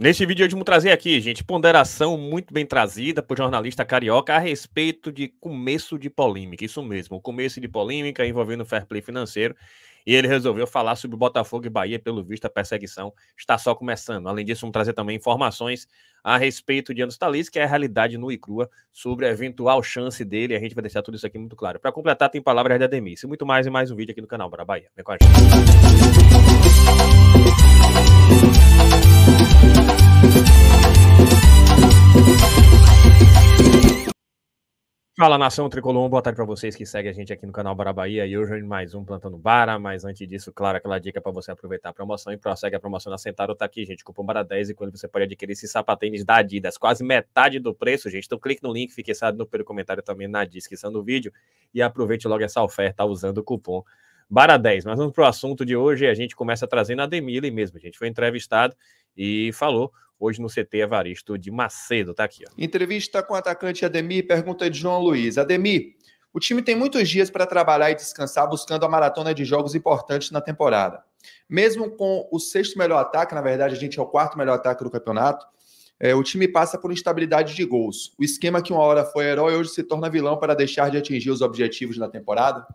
Nesse vídeo hoje vou trazer aqui, gente, ponderação muito bem trazida por jornalista carioca a respeito de começo de polêmica. Isso mesmo, começo de polêmica envolvendo o fair play financeiro. E ele resolveu falar sobre Botafogo e Bahia, pelo visto a perseguição está só começando. Além disso, vamos trazer também informações a respeito de Anos talis que é a realidade nua e crua sobre a eventual chance dele. A gente vai deixar tudo isso aqui muito claro. Para completar, tem palavras da Demi. Se e muito mais e mais um vídeo aqui no canal Bora Bahia. Vem com a gente. Fala nação tricolor, boa tarde para vocês que seguem a gente aqui no canal Bara Bahia e hoje mais um Plantando Bara, mas antes disso, claro, aquela dica para você aproveitar a promoção e prossegue a promoção na Centaro tá aqui, gente, cupom Bara10 e quando você pode adquirir esses sapatênis da Adidas, quase metade do preço, gente, então clique no link, fique sabendo pelo comentário também na descrição do vídeo e aproveite logo essa oferta usando o cupom Bara10. Mas vamos pro assunto de hoje e a gente começa trazendo a Demile mesmo, gente, foi entrevistado e falou hoje no CT Evaristo de Macedo. Tá aqui. Ó. Entrevista com o atacante Ademir, pergunta de João Luiz. Ademir, o time tem muitos dias para trabalhar e descansar buscando a maratona de jogos importantes na temporada. Mesmo com o sexto melhor ataque, na verdade a gente é o quarto melhor ataque do campeonato, é, o time passa por instabilidade de gols. O esquema que uma hora foi herói hoje se torna vilão para deixar de atingir os objetivos da temporada?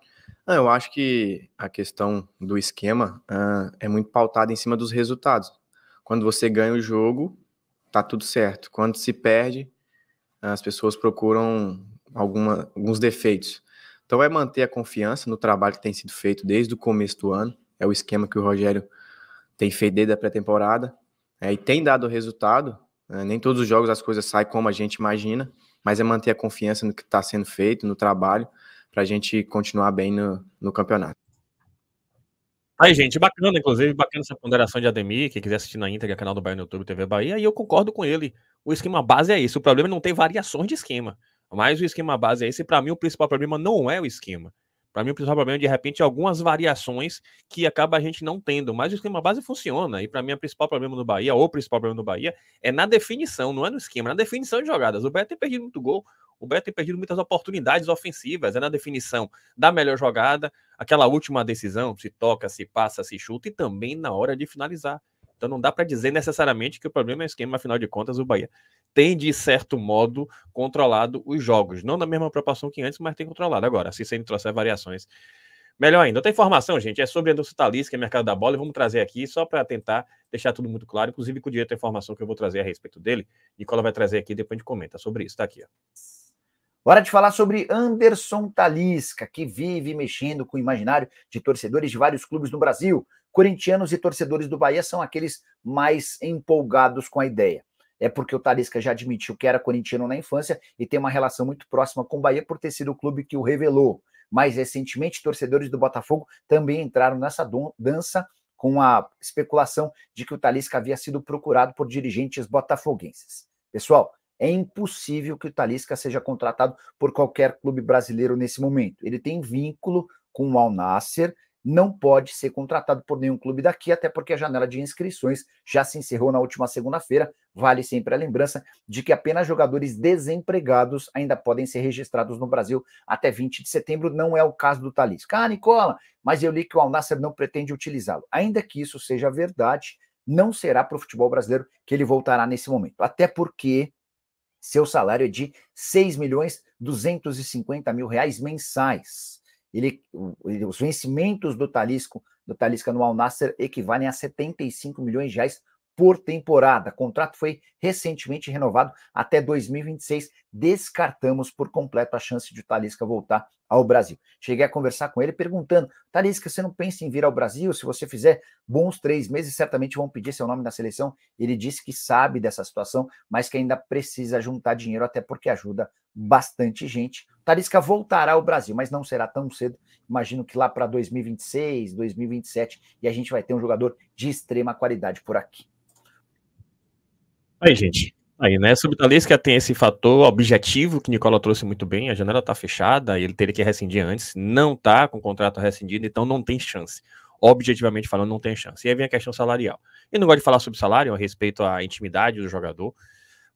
É, eu acho que a questão do esquema uh, é muito pautada em cima dos resultados. Quando você ganha o jogo, tá tudo certo. Quando se perde, as pessoas procuram alguma, alguns defeitos. Então é manter a confiança no trabalho que tem sido feito desde o começo do ano. É o esquema que o Rogério tem feito desde a pré-temporada. É, e tem dado resultado. É, nem todos os jogos as coisas saem como a gente imagina, mas é manter a confiança no que está sendo feito, no trabalho, para a gente continuar bem no, no campeonato. Aí, gente, bacana, inclusive, bacana essa ponderação de Ademir, quem quiser assistir na íntegra, canal do Bahia no YouTube, TV Bahia, e eu concordo com ele. O esquema base é isso. O problema é não ter variações de esquema. Mas o esquema base é esse. E para mim, o principal problema não é o esquema. Para mim, o principal problema é, de repente, algumas variações que acaba a gente não tendo. Mas o esquema base funciona. E para mim, o principal problema do Bahia, ou o principal problema do Bahia, é na definição, não é no esquema, é na definição de jogadas. O Bahia tem perdido muito gol o Beto tem perdido muitas oportunidades ofensivas, é na definição da melhor jogada, aquela última decisão, se toca, se passa, se chuta, e também na hora de finalizar. Então não dá para dizer necessariamente que o problema é o esquema, afinal de contas, o Bahia tem, de certo modo, controlado os jogos. Não na mesma proporção que antes, mas tem controlado. Agora, se você trouxer variações, melhor ainda. Outra informação, gente, é sobre Anderson Talisca, que é mercado da bola, e vamos trazer aqui só para tentar deixar tudo muito claro, inclusive com direito à informação que eu vou trazer a respeito dele. Nicola vai trazer aqui, depois a gente comenta sobre isso. Está aqui, ó. Hora de falar sobre Anderson Talisca, que vive mexendo com o imaginário de torcedores de vários clubes no Brasil. Corintianos e torcedores do Bahia são aqueles mais empolgados com a ideia. É porque o Talisca já admitiu que era corintiano na infância e tem uma relação muito próxima com o Bahia por ter sido o clube que o revelou. Mais recentemente, torcedores do Botafogo também entraram nessa dança com a especulação de que o Talisca havia sido procurado por dirigentes botafoguenses. Pessoal, é impossível que o Talisca seja contratado por qualquer clube brasileiro nesse momento. Ele tem vínculo com o Al Nasser, não pode ser contratado por nenhum clube daqui, até porque a janela de inscrições já se encerrou na última segunda-feira. Vale sempre a lembrança de que apenas jogadores desempregados ainda podem ser registrados no Brasil até 20 de setembro. Não é o caso do Talisca. Ah, Nicola, mas eu li que o Al Nasser não pretende utilizá-lo. Ainda que isso seja verdade, não será para o futebol brasileiro que ele voltará nesse momento. Até porque seu salário é de 6 milhões 250 mil reais mensais. Ele, os vencimentos do Talisco, do Talisca no Al Nasser equivalem a 75 milhões de reais por temporada. O contrato foi recentemente renovado até 2026. Descartamos por completo a chance de o Talisca voltar ao Brasil. Cheguei a conversar com ele perguntando: Talisca, você não pensa em vir ao Brasil? Se você fizer bons três meses, certamente vão pedir seu nome na seleção. Ele disse que sabe dessa situação, mas que ainda precisa juntar dinheiro, até porque ajuda bastante gente. O Talisca voltará ao Brasil, mas não será tão cedo. Imagino que lá para 2026, 2027, e a gente vai ter um jogador de extrema qualidade por aqui. Aí, gente. Aí, né? que tem esse fator objetivo que Nicola trouxe muito bem. A janela tá fechada, ele teria que rescindir antes. Não tá com o contrato rescindido, então não tem chance. Objetivamente falando, não tem chance. E aí vem a questão salarial. Eu não gosto de falar sobre salário, a respeito à intimidade do jogador,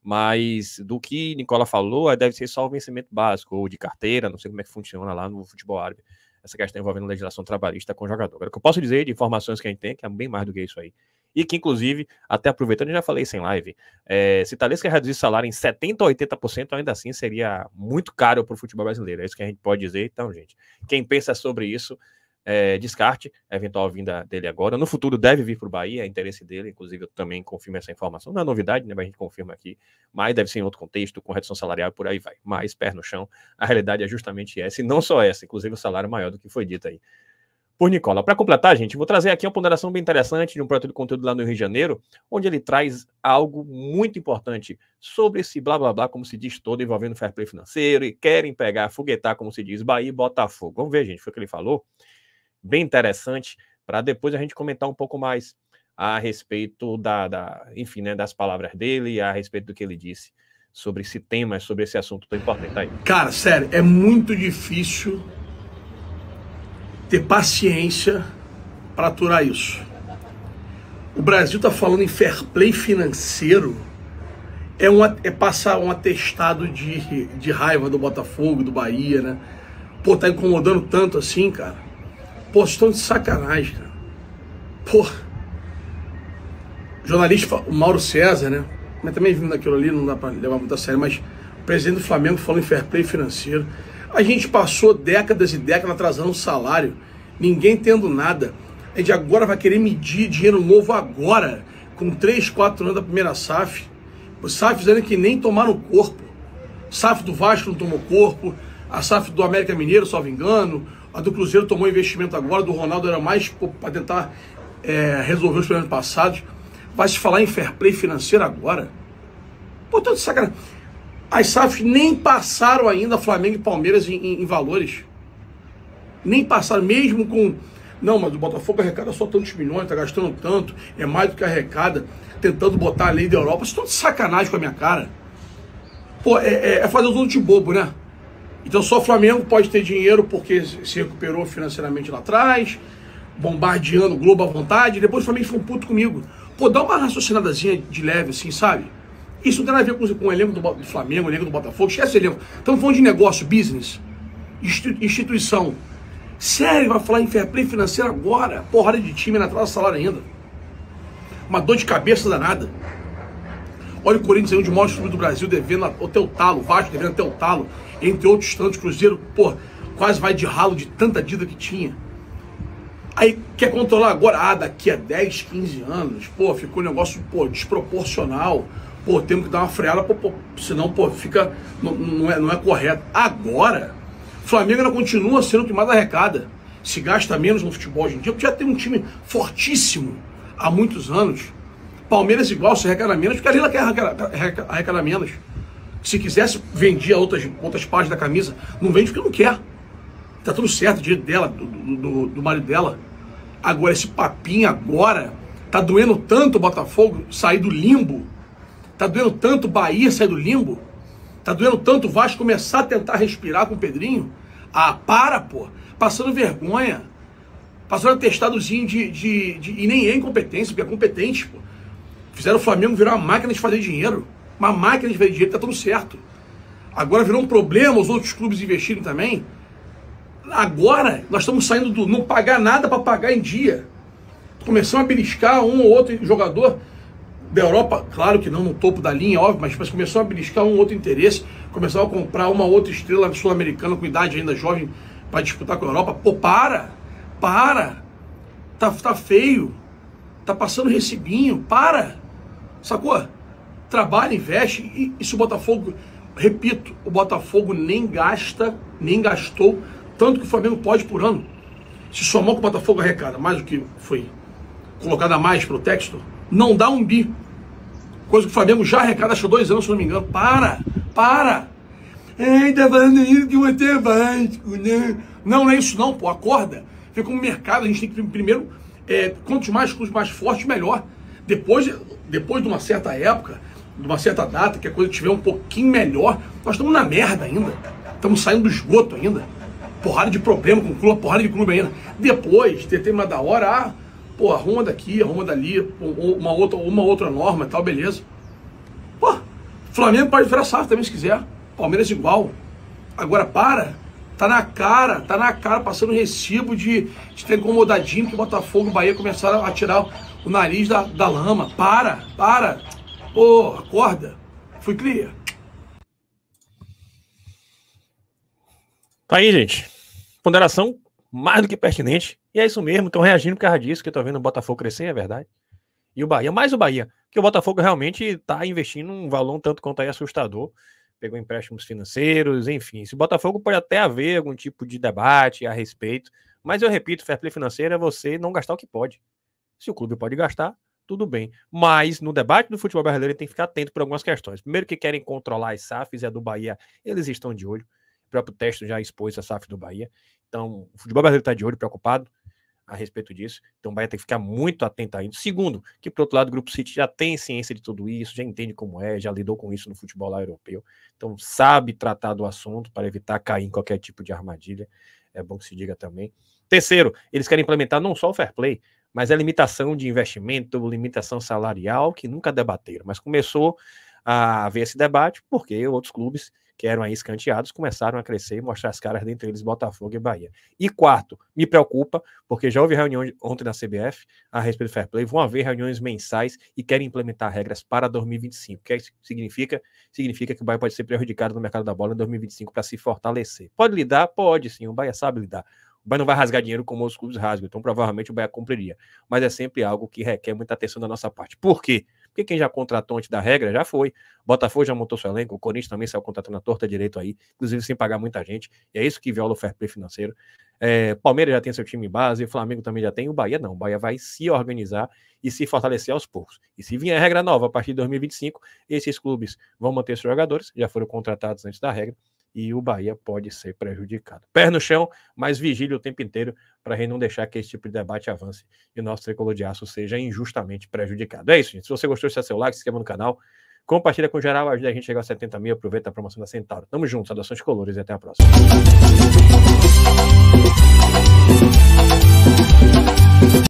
mas do que Nicola falou, deve ser só o vencimento básico, ou de carteira, não sei como é que funciona lá no futebol árabe, essa questão envolvendo legislação trabalhista com o jogador. Agora, o que eu posso dizer de informações que a gente tem, que é bem mais do que isso aí, e que, inclusive, até aproveitando, já falei isso em live, é, se Thales quer reduzir o salário em 70% ou 80%, ainda assim seria muito caro para o futebol brasileiro. É isso que a gente pode dizer. Então, gente, quem pensa sobre isso, é, descarte a eventual vinda dele agora. No futuro deve vir para o Bahia, é interesse dele, inclusive eu também confirmo essa informação. Não é novidade, né? Mas a gente confirma aqui, mas deve ser em outro contexto, com redução salarial por aí vai. Mas, pé no chão, a realidade é justamente essa, e não só essa, inclusive o salário maior do que foi dito aí por Nicola. Para completar, gente, vou trazer aqui uma ponderação bem interessante de um projeto de conteúdo lá no Rio de Janeiro, onde ele traz algo muito importante sobre esse blá blá blá, como se diz todo, envolvendo fair play financeiro e querem pegar, foguetar, como se diz, Bahia e Botafogo. Vamos ver, gente, foi o que ele falou. Bem interessante, para depois a gente comentar um pouco mais a respeito da, da enfim, né, das palavras dele, a respeito do que ele disse sobre esse tema, sobre esse assunto tão importante tá aí. Cara, sério, é muito difícil ter paciência para aturar isso. O Brasil está falando em fair play financeiro, é, um, é passar um atestado de, de raiva do Botafogo, do Bahia, né? Pô, tá incomodando tanto assim, cara. Pô, estão de sacanagem, cara. Pô. Jornalista, o Mauro César, né? Mas também vindo daquilo ali, não dá para levar muito a sério, mas o presidente do Flamengo falou em fair play financeiro. A gente passou décadas e décadas atrasando o salário, ninguém tendo nada. A gente agora vai querer medir dinheiro novo agora, com 3, 4 anos da primeira SAF. Os SAFs ainda que nem tomaram corpo. SAF do Vasco não tomou corpo, a SAF do América Mineiro, salvo engano, a do Cruzeiro tomou investimento agora, do Ronaldo era mais para tentar é, resolver os problemas passados. Vai se falar em fair play financeiro agora? Portanto, sacanagem. As SAFs nem passaram ainda Flamengo e Palmeiras em, em, em valores. Nem passaram, mesmo com. Não, mas o Botafogo arrecada só tantos milhões, tá gastando tanto, é mais do que arrecada, tentando botar a lei da Europa. Vocês estão de sacanagem com a minha cara. Pô, é, é, é fazer os outros de bobo, né? Então só o Flamengo pode ter dinheiro porque se recuperou financeiramente lá atrás, bombardeando o Globo à vontade. Depois o Flamengo um puto comigo. Pô, dá uma raciocinadazinha de leve, assim, sabe? Isso não tem nada a ver com, com o elenco do, do Flamengo, o elenco do Botafogo, esquece o elenco. Estamos falando de negócio, business, instituição. Sério, vai falar em fair play financeiro agora? Porrada de time é na atrás salário ainda. Uma dor de cabeça danada. Olha o Corinthians aí, um dos maiores clubes do Brasil, devendo até o talo, Vasco devendo até o talo, entre outros tantos, Cruzeiro, pô, quase vai de ralo de tanta dívida que tinha. Aí quer controlar agora, ah, daqui a 10, 15 anos, pô, ficou um negócio, pô, desproporcional pô, temos que dar uma freada, pô, pô, senão, pô, fica. Não, não, é, não é correto. Agora, Flamengo ainda continua sendo o que mais arrecada. Se gasta menos no futebol hoje em dia, porque já tem um time fortíssimo há muitos anos. Palmeiras igual, se arrecada menos, porque a Lila quer arrecada, arrecada menos. Se quisesse, vendia outras, outras partes da camisa. Não vende porque não quer. Tá tudo certo, direito dela, do, do, do marido dela. Agora, esse papinho agora, tá doendo tanto o Botafogo sair do limbo Tá doendo tanto Bahia sair do limbo? Tá doendo tanto o Vasco começar a tentar respirar com o Pedrinho? Ah, para, pô. Passando vergonha. Passando atestadozinho de, de, de, E nem é incompetência, porque é competente, pô. Fizeram o Flamengo virar uma máquina de fazer dinheiro. Uma máquina de fazer dinheiro, tá tudo certo. Agora virou um problema os outros clubes investirem também. Agora, nós estamos saindo do não pagar nada para pagar em dia. Começamos a beliscar um ou outro jogador da Europa, claro que não no topo da linha, óbvio, mas, mas começou a beliscar um outro interesse, começou a comprar uma outra estrela sul-americana com idade ainda jovem para disputar com a Europa. Pô, para! Para! Tá, tá feio! Tá passando recibinho, para! Sacou? Trabalha, investe e, e se o Botafogo, repito, o Botafogo nem gasta, nem gastou tanto que o Flamengo pode por ano. Se somou com o Botafogo arrecada mais do que foi colocada a mais para o texto, não dá um bi. Coisa que o Flamengo já arrecada há dois anos, se não me engano. Para, para. Ainda falando isso que um é Vasco, né? Não, não é isso não, pô. Acorda. Vê como mercado, a gente tem que primeiro, é, quanto mais clubes mais fortes, melhor. Depois, depois de uma certa época, de uma certa data, que a coisa tiver um pouquinho melhor, nós estamos na merda ainda. Estamos saindo do esgoto ainda. Porrada de problema com o clube, porrada de clube ainda. Depois, determinada hora, ah, Pô, arruma daqui, arruma dali, uma outra, uma outra norma e tal, beleza. Pô, Flamengo pode virar SAF também se quiser. Palmeiras é igual. Agora para. Tá na cara, tá na cara, passando recibo de, de ter incomodadinho que Botafogo e Bahia começaram a tirar o nariz da, da lama. Para, para. Pô, acorda. Fui clear. Tá aí, gente. Ponderação mais do que pertinente e é isso mesmo, estão reagindo por causa disso, que eu tô vendo o Botafogo crescer, é verdade. E o Bahia, mais o Bahia, que o Botafogo realmente está investindo um valor um tanto quanto aí assustador. Pegou empréstimos financeiros, enfim. se o Botafogo pode até haver algum tipo de debate a respeito, mas eu repito, fair play financeiro é você não gastar o que pode. Se o clube pode gastar, tudo bem. Mas no debate do futebol brasileiro tem que ficar atento por algumas questões. Primeiro que querem controlar as SAFs e a do Bahia, eles estão de olho. O próprio texto já expôs a SAF do Bahia. Então, o futebol brasileiro está de olho, preocupado a respeito disso. Então o Bahia tem que ficar muito atento ainda. Segundo, que por outro lado o Grupo City já tem ciência de tudo isso, já entende como é, já lidou com isso no futebol lá europeu. Então sabe tratar do assunto para evitar cair em qualquer tipo de armadilha. É bom que se diga também. Terceiro, eles querem implementar não só o fair play, mas a limitação de investimento, limitação salarial, que nunca debateram, mas começou a ver esse debate, porque outros clubes que eram aí escanteados começaram a crescer e mostrar as caras, dentre eles Botafogo e Bahia. E quarto, me preocupa, porque já houve reunião ontem na CBF a respeito do Fair Play, vão haver reuniões mensais e querem implementar regras para 2025. O que é, significa? Significa que o Bahia pode ser prejudicado no mercado da bola em 2025 para se fortalecer. Pode lidar? Pode sim, o Bahia sabe lidar. O Bahia não vai rasgar dinheiro como os clubes rasgam, então provavelmente o Bahia cumpriria. Mas é sempre algo que requer muita atenção da nossa parte. Por quê? Porque quem já contratou antes da regra já foi. Botafogo já montou seu elenco, o Corinthians também saiu contratando a torta direito aí, inclusive sem pagar muita gente. E é isso que viola o fair play financeiro. É, Palmeiras já tem seu time base, o Flamengo também já tem, o Bahia não. O Bahia vai se organizar e se fortalecer aos poucos. E se vier a regra nova a partir de 2025, esses clubes vão manter seus jogadores, já foram contratados antes da regra, e o Bahia pode ser prejudicado. Pé no chão, mas vigília o tempo inteiro para a gente não deixar que esse tipo de debate avance e o nosso tricolor de aço seja injustamente prejudicado. É isso, gente. Se você gostou, deixa seu like, se inscreva no canal, compartilha com geral, ajuda a gente a chegar a 70 mil, aproveita a promoção da Centauro. Tamo junto, saudações colores e até a próxima.